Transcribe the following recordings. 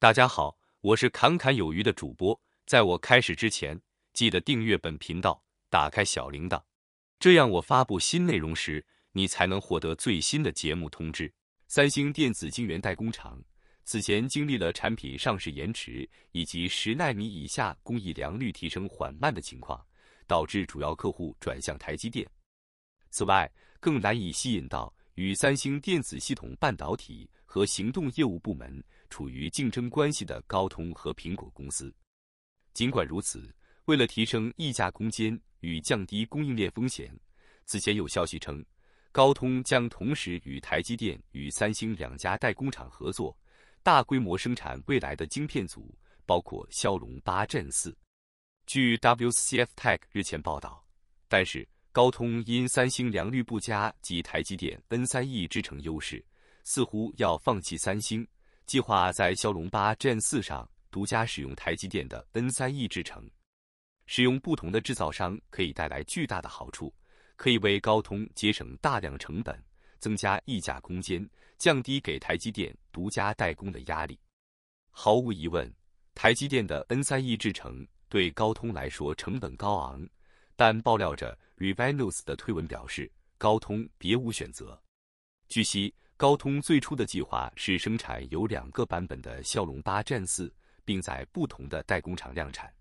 大家好，我是侃侃有余的主播。在我开始之前，记得订阅本频道，打开小铃铛，这样我发布新内容时，你才能获得最新的节目通知。三星电子晶圆代工厂此前经历了产品上市延迟以及十纳米以下工艺良率提升缓慢的情况，导致主要客户转向台积电。此外，更难以吸引到与三星电子系统半导体和行动业务部门。处于竞争关系的高通和苹果公司，尽管如此，为了提升溢价空间与降低供应链风险，此前有消息称，高通将同时与台积电与三星两家代工厂合作，大规模生产未来的晶片组，包括骁龙八 Gen 四。据 WCF Tech 日前报道，但是高通因三星良率不佳及台积电 N 三 E 制程优势，似乎要放弃三星。计划在骁龙八 Gen 4上独家使用台积电的 N3E 制程。使用不同的制造商可以带来巨大的好处，可以为高通节省大量成本，增加溢价空间，降低给台积电独家代工的压力。毫无疑问，台积电的 N3E 制程对高通来说成本高昂，但爆料者 Revenues 的推文表示，高通别无选择。据悉。高通最初的计划是生产有两个版本的骁龙八 Gen 四，并在不同的代工厂量产。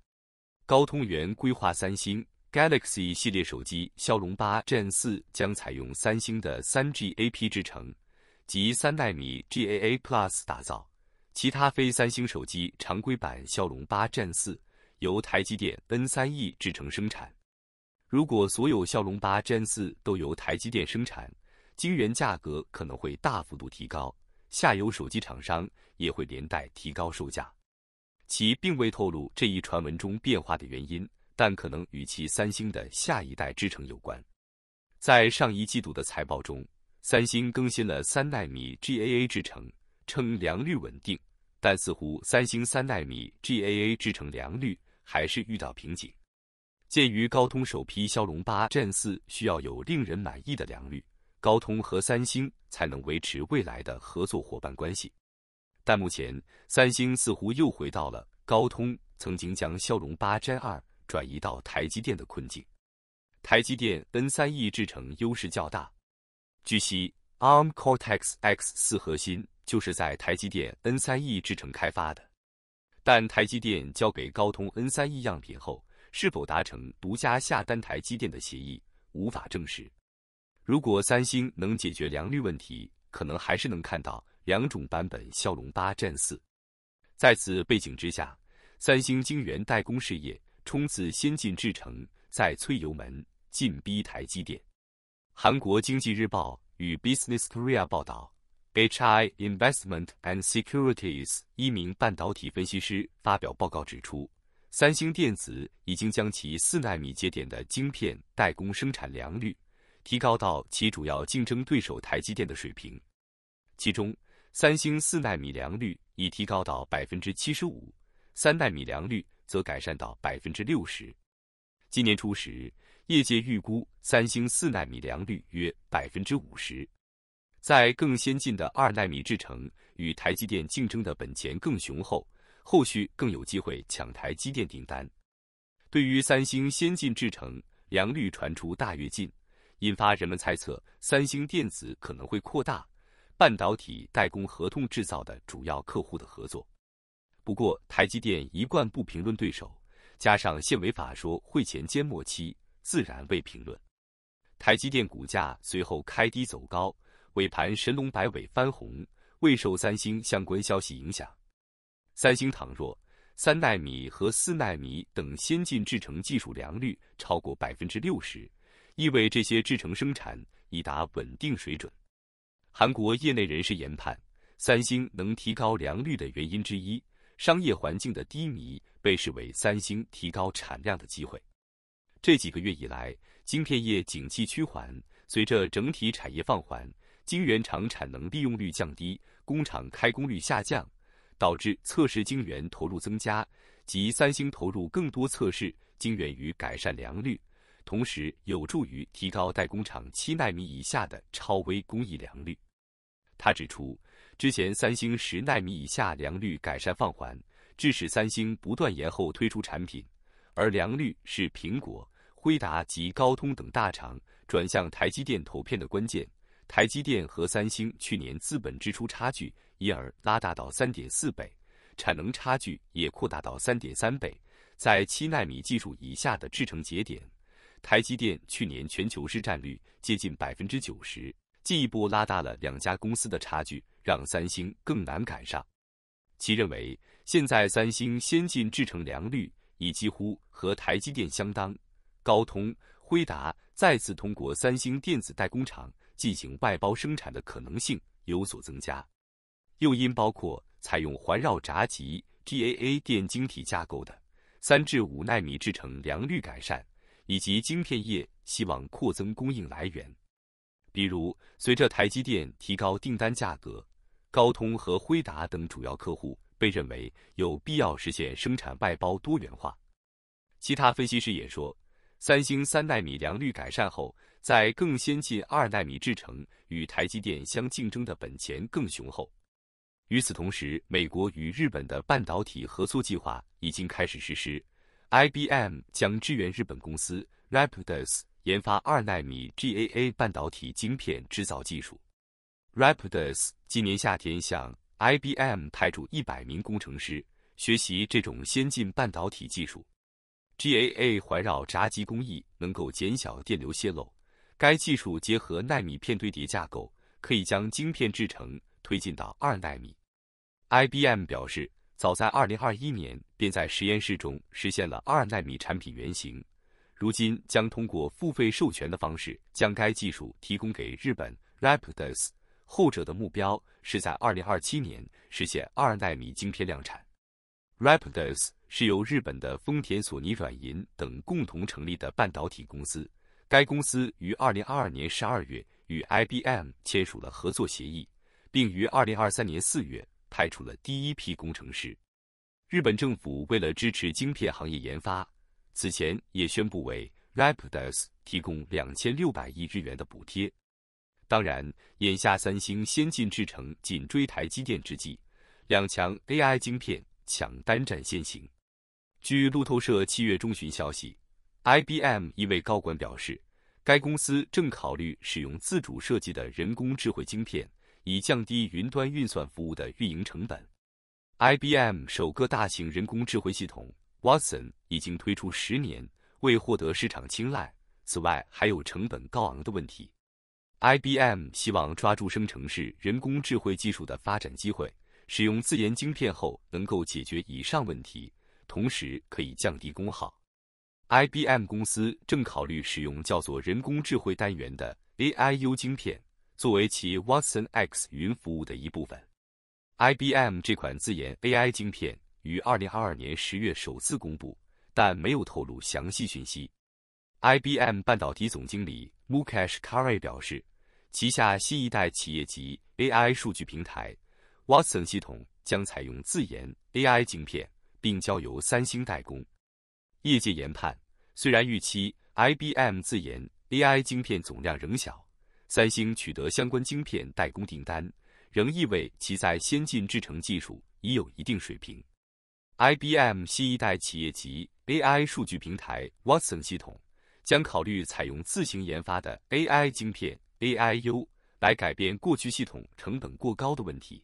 高通原规划三星 Galaxy 系列手机骁龙八 Gen 四将采用三星的 3GAP 制程及三纳米 GAA Plus 打造，其他非三星手机常规版骁龙八 Gen 四由台积电 N3E 制程生产。如果所有骁龙八 Gen 四都由台积电生产，晶圆价格可能会大幅度提高，下游手机厂商也会连带提高售价。其并未透露这一传闻中变化的原因，但可能与其三星的下一代制程有关。在上一季度的财报中，三星更新了三纳米 GAA 制程，称良率稳定，但似乎三星三纳米 GAA 制程良率还是遇到瓶颈。鉴于高通首批骁龙八 Gen 四需要有令人满意的良率。高通和三星才能维持未来的合作伙伴关系，但目前三星似乎又回到了高通曾经将骁龙8 Gen 2转移到台积电的困境。台积电 N3E 制程优势较大，据悉 Arm Cortex X4 核心就是在台积电 N3E 制程开发的，但台积电交给高通 N3E 样品后，是否达成独家下单台积电的协议，无法证实。如果三星能解决良率问题，可能还是能看到两种版本骁龙八战四。在此背景之下，三星晶圆代工事业冲刺先进制程，在催油门进逼台积电。韩国经济日报与 Business Korea 报道，HI Investment and Securities 一名半导体分析师发表报告指出，三星电子已经将其四纳米节点的晶片代工生产良率。提高到其主要竞争对手台积电的水平，其中三星四纳米良率已提高到百分之七十五，三纳米良率则改善到百分之六十。今年初时，业界预估三星四纳米良率约百分之五十。在更先进的二纳米制程，与台积电竞争的本钱更雄厚，后续更有机会抢台积电订单。对于三星先进制程良率传出大跃进。引发人们猜测，三星电子可能会扩大半导体代工合同制造的主要客户的合作。不过，台积电一贯不评论对手，加上现违法说会前缄默期，自然未评论。台积电股价随后开低走高，尾盘神龙摆尾翻红，未受三星相关消息影响。三星倘若三纳米和四纳米等先进制程技术良率超过百分之六十。意味这些制成生产已达稳定水准。韩国业内人士研判，三星能提高良率的原因之一，商业环境的低迷被视为三星提高产量的机会。这几个月以来，晶片业景气趋缓，随着整体产业放缓，晶圆厂产能利用率降低，工厂开工率下降，导致测试晶圆投入增加，及三星投入更多测试晶圆与改善良率。同时有助于提高代工厂七纳米以下的超微工艺良率。他指出，之前三星十纳米以下良率改善放缓，致使三星不断延后推出产品，而良率是苹果、辉达及高通等大厂转向台积电投片的关键。台积电和三星去年资本支出差距，因而拉大到三点四倍，产能差距也扩大到三点三倍，在七纳米技术以下的制程节点。台积电去年全球市占率接近百分之九十，进一步拉大了两家公司的差距，让三星更难赶上。其认为，现在三星先进制程良率已几乎和台积电相当，高通、辉达再次通过三星电子代工厂进行外包生产的可能性有所增加。诱因包括采用环绕闸极 g a a 电晶体架构的三至五纳米制程良率改善。以及晶片业希望扩增供应来源，比如随着台积电提高订单价格，高通和辉达等主要客户被认为有必要实现生产外包多元化。其他分析师也说，三星三纳米良率改善后，在更先进二纳米制程与台积电相竞争的本钱更雄厚。与此同时，美国与日本的半导体合作计划已经开始实施。IBM 将支援日本公司 Rapidus 研发二纳米 GAA 半导体晶片制造技术。Rapidus 今年夏天向 IBM 派驻一百名工程师学习这种先进半导体技术。GAA 环绕闸机工艺能够减小电流泄漏，该技术结合纳米片堆叠架构，可以将晶片制成推进到二纳米。IBM 表示。早在2021年，便在实验室中实现了二纳米产品原型。如今，将通过付费授权的方式，将该技术提供给日本 Rapidus。后者的目标是在2027年实现二纳米晶片量产。Rapidus 是由日本的丰田、索尼、软银等共同成立的半导体公司。该公司于2022年12月与 IBM 签署了合作协议，并于2023年4月。派出了第一批工程师。日本政府为了支持晶片行业研发，此前也宣布为 Rapidus 提供两千六百亿日元的补贴。当然，眼下三星先进制程紧追台积电之际，两强 AI 晶片抢单战先行。据路透社七月中旬消息，IBM 一位高管表示，该公司正考虑使用自主设计的人工智慧晶片。以降低云端运算服务的运营成本。IBM 首个大型人工智慧系统 Watson 已经推出十年，未获得市场青睐。此外，还有成本高昂的问题。IBM 希望抓住生成式人工智慧技术的发展机会，使用自研晶片后能够解决以上问题，同时可以降低功耗。IBM 公司正考虑使用叫做人工智慧单元的 AIU 晶片。作为其 Watson X 云服务的一部分，IBM 这款自研 AI 晶片于2022年10月首次公布，但没有透露详细讯息。IBM 半导体总经理 Mukesh Kary 表示，旗下新一代企业级 AI 数据平台 Watson 系统将采用自研 AI 晶片，并交由三星代工。业界研判，虽然预期 IBM 自研 AI 晶片总量仍小。三星取得相关晶片代工订单，仍意味其在先进制程技术已有一定水平。IBM 新一代企业级 AI 数据平台 Watson 系统将考虑采用自行研发的 AI 晶片 AIU 来改变过去系统成本过高的问题。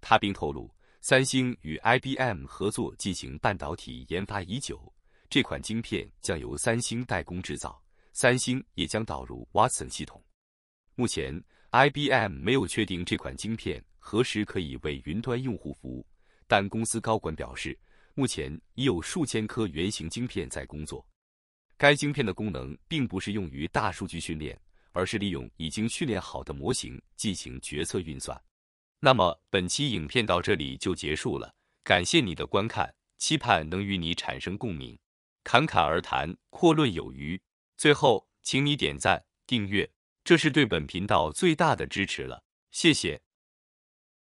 他并透露，三星与 IBM 合作进行半导体研发已久，这款晶片将由三星代工制造，三星也将导入 Watson 系统。目前，IBM 没有确定这款晶片何时可以为云端用户服务，但公司高管表示，目前已有数千颗原型晶片在工作。该晶片的功能并不是用于大数据训练，而是利用已经训练好的模型进行决策运算。那么本期影片到这里就结束了，感谢你的观看，期盼能与你产生共鸣，侃侃而谈，阔论有余。最后，请你点赞、订阅。这是对本频道最大的支持了，谢谢。